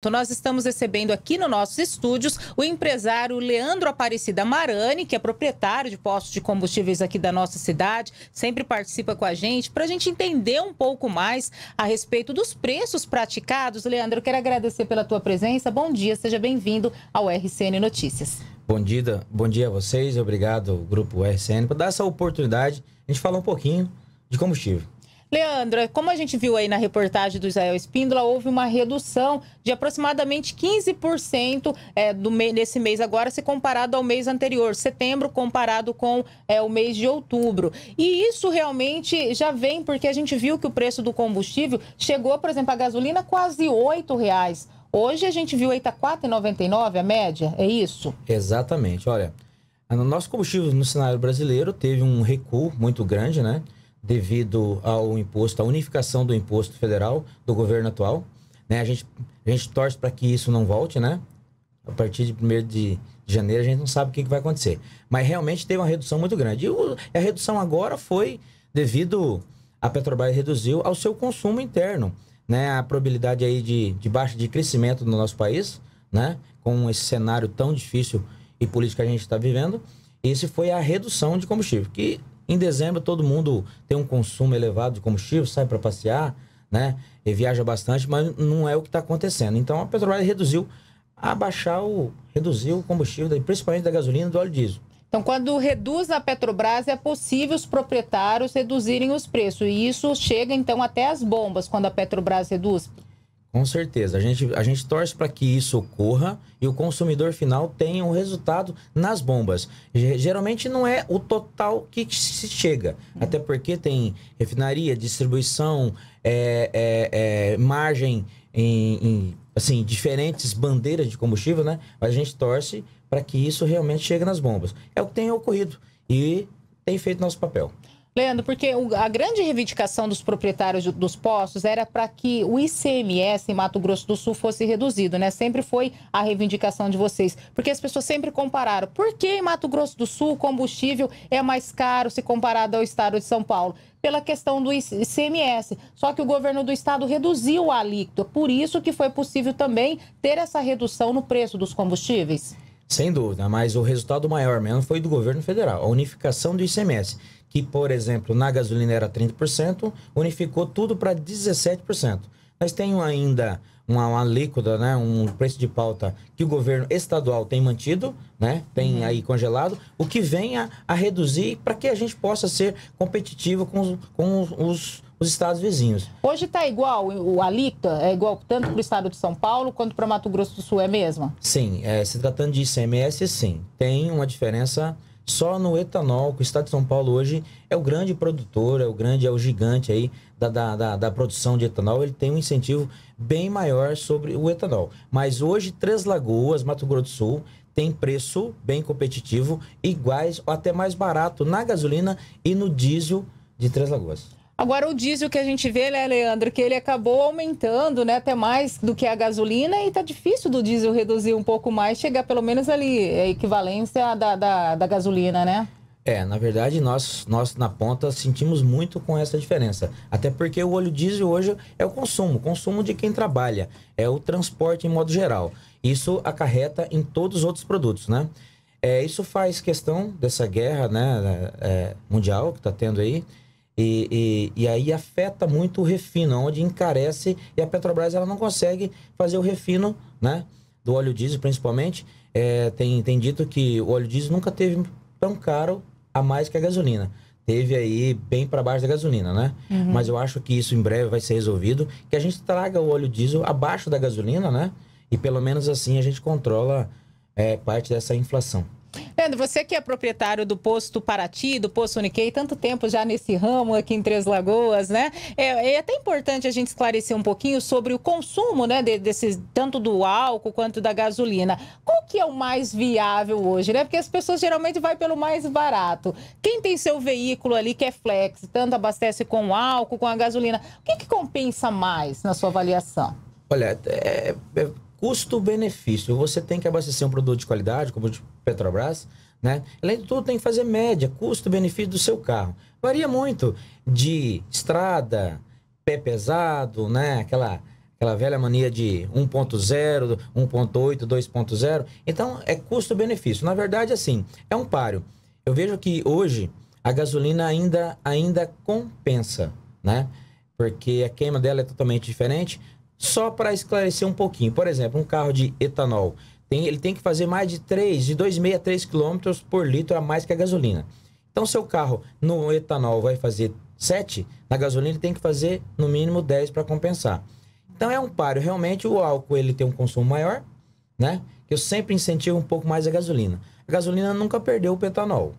Então, nós estamos recebendo aqui nos nossos estúdios o empresário Leandro Aparecida Marani, que é proprietário de postos de combustíveis aqui da nossa cidade, sempre participa com a gente para a gente entender um pouco mais a respeito dos preços praticados. Leandro, eu quero agradecer pela tua presença. Bom dia, seja bem-vindo ao RCN Notícias. Bom dia, bom dia a vocês, obrigado ao grupo RCN por dar essa oportunidade de falar um pouquinho de combustível. Leandra, como a gente viu aí na reportagem do Israel Espíndola, houve uma redução de aproximadamente 15% é, do nesse mês agora, se comparado ao mês anterior, setembro comparado com é, o mês de outubro. E isso realmente já vem porque a gente viu que o preço do combustível chegou, por exemplo, a gasolina quase R$ reais. Hoje a gente viu aí tá R$ 4,99 a média, é isso? Exatamente. Olha, nosso combustível no cenário brasileiro teve um recuo muito grande, né? devido ao imposto, à unificação do imposto federal do governo atual. Né? A, gente, a gente torce para que isso não volte, né? A partir de 1 de janeiro a gente não sabe o que, que vai acontecer. Mas realmente teve uma redução muito grande. E o, a redução agora foi devido a Petrobras reduziu ao seu consumo interno. Né? A probabilidade aí de, de baixa de crescimento no nosso país, né? com esse cenário tão difícil e político que a gente está vivendo, esse foi a redução de combustível, que em dezembro, todo mundo tem um consumo elevado de combustível, sai para passear, né? E viaja bastante, mas não é o que está acontecendo. Então, a Petrobras reduziu, abaixar o, reduziu o combustível, principalmente da gasolina e do óleo diesel. Então, quando reduz a Petrobras, é possível os proprietários reduzirem os preços. E isso chega, então, até as bombas, quando a Petrobras reduz? Com certeza. A gente, a gente torce para que isso ocorra e o consumidor final tenha um resultado nas bombas. Geralmente não é o total que se chega. Hum. Até porque tem refinaria, distribuição, é, é, é, margem em, em, assim, diferentes bandeiras de combustível, né? Mas a gente torce para que isso realmente chegue nas bombas. É o que tem ocorrido e tem feito nosso papel. Leandro, porque a grande reivindicação dos proprietários dos postos era para que o ICMS em Mato Grosso do Sul fosse reduzido, né? Sempre foi a reivindicação de vocês. Porque as pessoas sempre compararam. Por que em Mato Grosso do Sul o combustível é mais caro se comparado ao estado de São Paulo? Pela questão do ICMS. Só que o governo do estado reduziu a alíquota. Por isso que foi possível também ter essa redução no preço dos combustíveis. Sem dúvida, mas o resultado maior mesmo foi do governo federal, a unificação do ICMS, que, por exemplo, na gasolina era 30%, unificou tudo para 17%. Mas tem ainda uma, uma alíquota, né, um preço de pauta que o governo estadual tem mantido, né, tem uhum. aí congelado, o que vem a, a reduzir para que a gente possa ser competitivo com os, com os, os estados vizinhos. Hoje está igual, o alíquota é igual tanto para o estado de São Paulo quanto para Mato Grosso do Sul, é mesmo? Sim, é, se tratando de ICMS, sim. Tem uma diferença só no etanol, que o estado de São Paulo hoje é o grande produtor, é o grande, é o gigante aí da, da, da, da produção de etanol, ele tem um incentivo bem maior sobre o etanol. Mas hoje, Três Lagoas, Mato Grosso do Sul, tem preço bem competitivo, iguais ou até mais barato na gasolina e no diesel de Três Lagoas. Agora, o diesel que a gente vê, né, Leandro, que ele acabou aumentando né, até mais do que a gasolina e tá difícil do diesel reduzir um pouco mais, chegar pelo menos ali a é, equivalência da, da, da gasolina, né? É, na verdade, nós, nós na ponta sentimos muito com essa diferença. Até porque o óleo diesel hoje é o consumo, o consumo de quem trabalha, é o transporte em modo geral. Isso acarreta em todos os outros produtos, né? É, isso faz questão dessa guerra né, é, mundial que está tendo aí. E, e, e, aí afeta muito o refino, onde encarece e a Petrobras ela não consegue fazer o refino, né? Do óleo diesel, principalmente. É, tem, tem dito que o óleo diesel nunca teve tão caro a mais que a gasolina. Teve aí bem para baixo da gasolina, né? Uhum. Mas eu acho que isso em breve vai ser resolvido, que a gente traga o óleo diesel abaixo da gasolina, né? E pelo menos assim a gente controla é, parte dessa inflação. Você que é proprietário do posto Paraty, do posto Uniquei, tanto tempo já nesse ramo aqui em Três Lagoas, né? É, é até importante a gente esclarecer um pouquinho sobre o consumo, né? De, tanto do álcool quanto da gasolina. Qual que é o mais viável hoje, né? Porque as pessoas geralmente vai pelo mais barato. Quem tem seu veículo ali que é flex, tanto abastece com álcool, com a gasolina, o que, que compensa mais na sua avaliação? Olha, é, é custo-benefício. Você tem que abastecer um produto de qualidade, como o de Petrobras, né? Além de tudo, tem que fazer média, custo-benefício do seu carro. Varia muito de estrada, pé pesado, né? Aquela, aquela velha mania de 1.0, 1.8, 2.0. Então, é custo-benefício. Na verdade, assim, é um páreo. Eu vejo que hoje a gasolina ainda, ainda compensa, né? Porque a queima dela é totalmente diferente. Só para esclarecer um pouquinho. Por exemplo, um carro de etanol, tem, ele tem que fazer mais de 3, de 2,6 a 3 km por litro a mais que a gasolina. Então, seu carro no etanol vai fazer 7, na gasolina ele tem que fazer no mínimo 10 para compensar. Então, é um páreo. Realmente, o álcool ele tem um consumo maior, né? Eu sempre incentivo um pouco mais a gasolina. A gasolina nunca perdeu o etanol.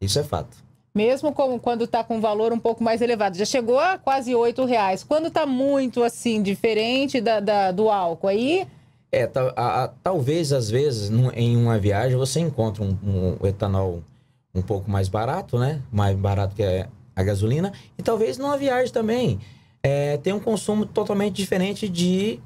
Isso é fato mesmo como quando está com valor um pouco mais elevado. Já chegou a quase R$ reais. Quando está muito assim, diferente da, da, do álcool, aí. É, tá, a, a, talvez às vezes num, em uma viagem você encontra um, um, etanol um pouco mais barato, né? Mais barato que a gasolina. E talvez numa viagem também é, tem um consumo totalmente diferente de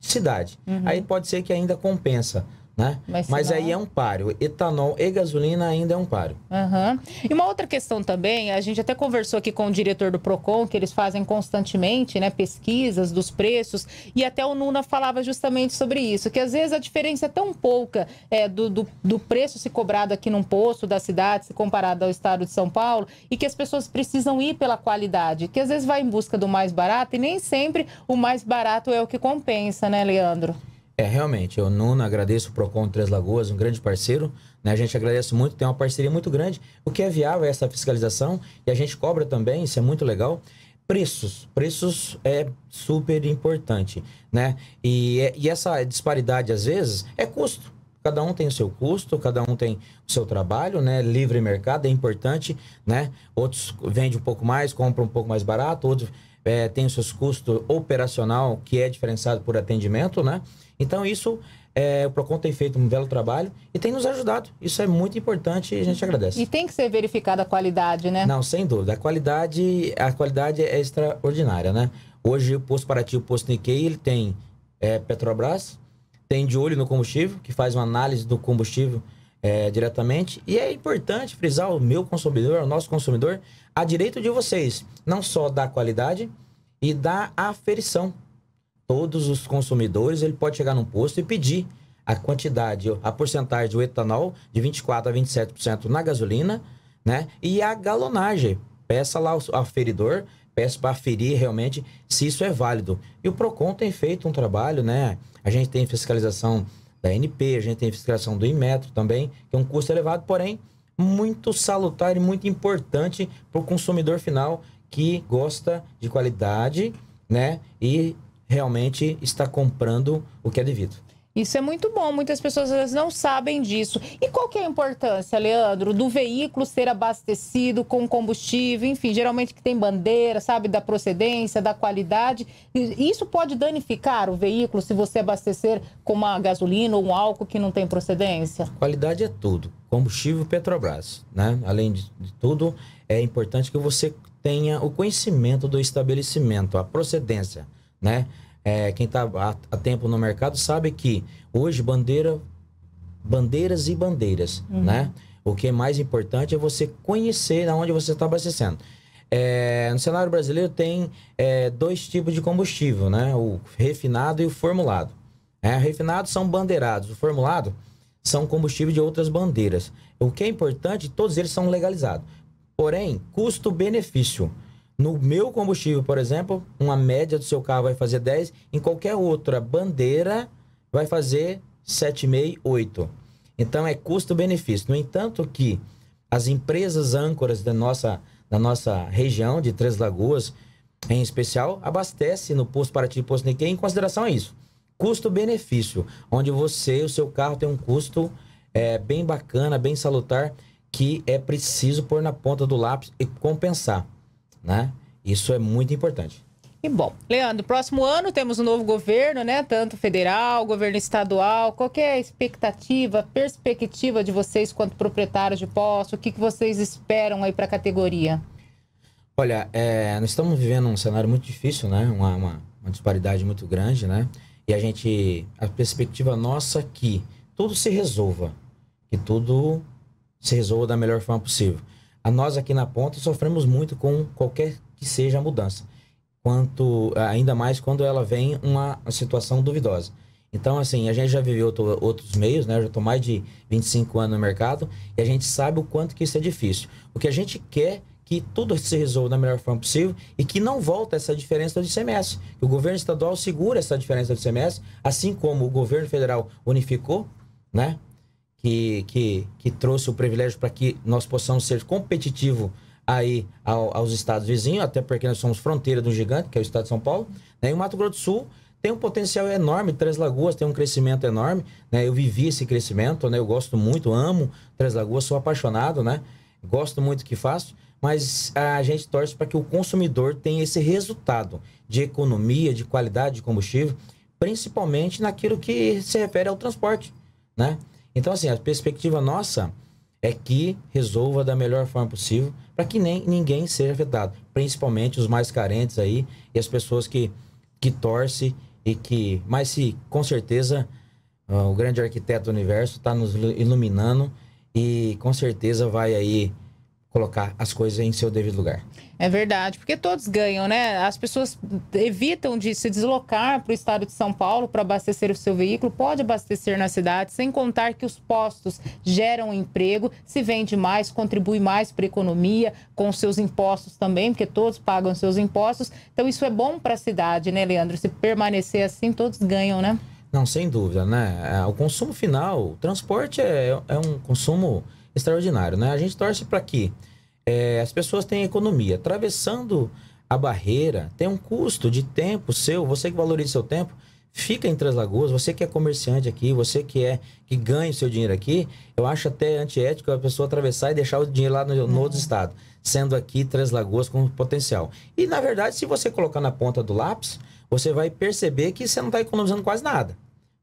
cidade. Uhum. Aí pode ser que ainda compensa. Né? Mas, Mas não... aí é um páreo. Etanol e gasolina ainda é um páreo. Uhum. E uma outra questão também, a gente até conversou aqui com o diretor do PROCON, que eles fazem constantemente né, pesquisas dos preços, e até o Nuna falava justamente sobre isso, que às vezes a diferença é tão pouca é, do, do, do preço se cobrado aqui num posto da cidade, se comparado ao estado de São Paulo, e que as pessoas precisam ir pela qualidade, que às vezes vai em busca do mais barato, e nem sempre o mais barato é o que compensa, né, Leandro? É, realmente. Eu, Nuno, agradeço o PROCON Três Lagoas, um grande parceiro. Né? A gente agradece muito, tem uma parceria muito grande. O que é viável é essa fiscalização e a gente cobra também, isso é muito legal. Preços. Preços é super importante, né? E, é, e essa disparidade, às vezes, é custo. Cada um tem o seu custo, cada um tem o seu trabalho, né? Livre mercado é importante, né? Outros vendem um pouco mais, compram um pouco mais barato, outros é, tem os seus custos operacional que é diferenciado por atendimento, né? Então isso é, o PROCON tem feito um belo trabalho e tem nos ajudado. Isso é muito importante e a gente agradece. E tem que ser verificada a qualidade, né? Não, sem dúvida. A qualidade, a qualidade é extraordinária, né? Hoje o posto Paraty, o posto Nikkei, ele tem é, Petrobras, tem de olho no combustível, que faz uma análise do combustível é, diretamente. E é importante frisar o meu consumidor, o nosso consumidor, a direito de vocês, não só da qualidade e da aferição. Todos os consumidores, ele pode chegar num posto e pedir a quantidade, a porcentagem do etanol de 24 a 27% na gasolina, né? E a galonagem. Peça lá o aferidor, peça para aferir realmente se isso é válido. E o Procon tem feito um trabalho, né? A gente tem fiscalização da NP, a gente tem a fiscalização do Inmetro também, que é um custo elevado, porém muito salutar e muito importante para o consumidor final que gosta de qualidade, né? E realmente está comprando o que é devido. Isso é muito bom, muitas pessoas às vezes não sabem disso. E qual que é a importância, Leandro, do veículo ser abastecido com combustível, enfim, geralmente que tem bandeira, sabe, da procedência, da qualidade. isso pode danificar o veículo se você abastecer com uma gasolina ou um álcool que não tem procedência? Qualidade é tudo. Combustível Petrobras, né? Além de tudo, é importante que você tenha o conhecimento do estabelecimento, a procedência, né? é, quem está há, há, tempo no mercado sabe que hoje bandeira, bandeiras e bandeiras, uhum. né? O que é mais importante é você conhecer aonde você está abastecendo. É, no cenário brasileiro tem é, dois tipos de combustível, né? O refinado e o formulado. É, refinados são bandeirados, o formulado são combustível de outras bandeiras. O que é importante, todos eles são legalizados. Porém, custo-benefício. No meu combustível, por exemplo, uma média do seu carro vai fazer 10, em qualquer outra bandeira vai fazer 7,5, 8. Então é custo-benefício. No entanto que as empresas âncoras da nossa, da nossa região de Três Lagoas, em especial, abastece no posto Paraty e posto neque em consideração a isso. Custo-benefício, onde você, o seu carro tem um custo é, bem bacana, bem salutar, que é preciso pôr na ponta do lápis e compensar né? Isso é muito importante. E bom, Leandro, próximo ano temos um novo governo, né? Tanto federal, governo estadual. Qual é a expectativa, perspectiva de vocês quanto proprietários de posto? O que, que vocês esperam aí para a categoria? Olha, é, nós estamos vivendo um cenário muito difícil, né? Uma, uma, uma, disparidade muito grande, né? E a gente, a perspectiva nossa é que tudo se resolva, que tudo se resolva da melhor forma possível. A nós aqui na ponta sofremos muito com qualquer que seja a mudança, quanto ainda mais quando ela vem uma situação duvidosa. Então, assim, a gente já viveu outro, outros meios, né? Eu já estou mais de 25 anos no mercado e a gente sabe o quanto que isso é difícil. O que a gente quer que tudo se resolva da melhor forma possível e que não volta essa diferença de ICMS. O governo estadual segura essa diferença de ICMS, assim como o governo federal unificou, né? que, que, que trouxe o privilégio para que nós possamos ser competitivos aí ao, aos estados vizinhos, até porque nós somos fronteira do gigante, que é o estado de São Paulo, né? e o Mato Grosso do Sul tem um potencial enorme, Três Lagoas tem um crescimento enorme, né? Eu vivi esse crescimento, né? Eu gosto muito, amo Três Lagoas, sou apaixonado, né? Gosto muito do que faço, mas a gente torce para que o consumidor tenha esse resultado de economia, de qualidade de combustível, principalmente naquilo que se refere ao transporte, né? Então, assim, a perspectiva nossa é que resolva da melhor forma possível para que nem, ninguém seja afetado, principalmente os mais carentes aí e as pessoas que, que torcem e que. Mas se com certeza ah, o grande arquiteto do universo está nos iluminando e com certeza vai aí colocar as coisas em seu devido lugar. É verdade, porque todos ganham, né? As pessoas evitam de se deslocar para o estado de São Paulo para abastecer o seu veículo, pode abastecer na cidade, sem contar que os postos geram emprego, se vende mais, contribui mais para a economia, com seus impostos também, porque todos pagam seus impostos. Então isso é bom para a cidade, né, Leandro? Se permanecer assim, todos ganham, né? Não, sem dúvida, né? É, o consumo final, o transporte é, é um consumo extraordinário, né? A gente torce para que é, as pessoas tenham economia. Atravessando a barreira, tem um custo de tempo seu, você que valoriza seu tempo, fica em Três Lagoas, você que é comerciante aqui, você que é que ganha o seu dinheiro aqui, eu acho até antiético a pessoa atravessar e deixar o dinheiro lá no, no uhum. outro estado, sendo aqui Três Lagoas com potencial. E na verdade, se você colocar na ponta do lápis, você vai perceber que você não está economizando quase nada.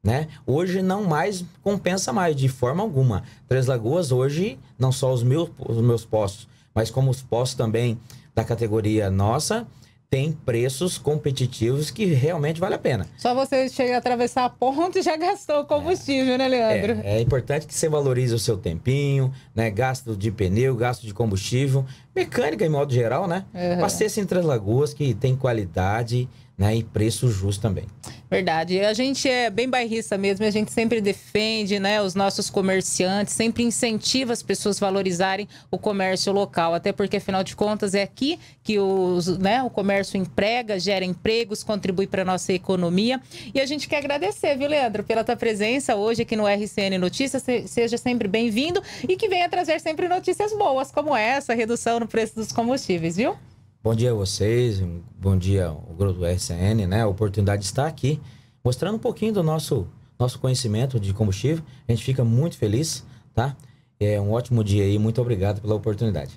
Né? Hoje não mais compensa mais, de forma alguma. Três Lagoas hoje, não só os meus, os meus postos, mas como os postos também da categoria nossa, tem preços competitivos que realmente vale a pena. Só você chega a atravessar a ponte e já gastou combustível, é, né, Leandro? É, é, importante que você valorize o seu tempinho, né? Gasto de pneu, gasto de combustível, mecânica em modo geral, né? Uhum. Passe em Três Lagoas, que tem qualidade, né? E preço justo também. Verdade. A gente é bem bairrista mesmo, a gente sempre defende, né, os nossos comerciantes, sempre incentiva as pessoas valorizarem o comércio local, até porque afinal de contas é aqui que os, né, o comércio emprega, gera empregos, contribui para nossa economia. E a gente quer agradecer, viu, Leandro, pela tua presença hoje aqui no RCN Notícias. Seja sempre bem-vindo e que venha trazer sempre notícias boas como essa, redução no preço dos combustíveis, viu? Bom dia a vocês, bom dia o grupo do RCN, né? A oportunidade de estar aqui mostrando um pouquinho do nosso, nosso conhecimento de combustível. A gente fica muito feliz, tá? É um ótimo dia aí, muito obrigado pela oportunidade.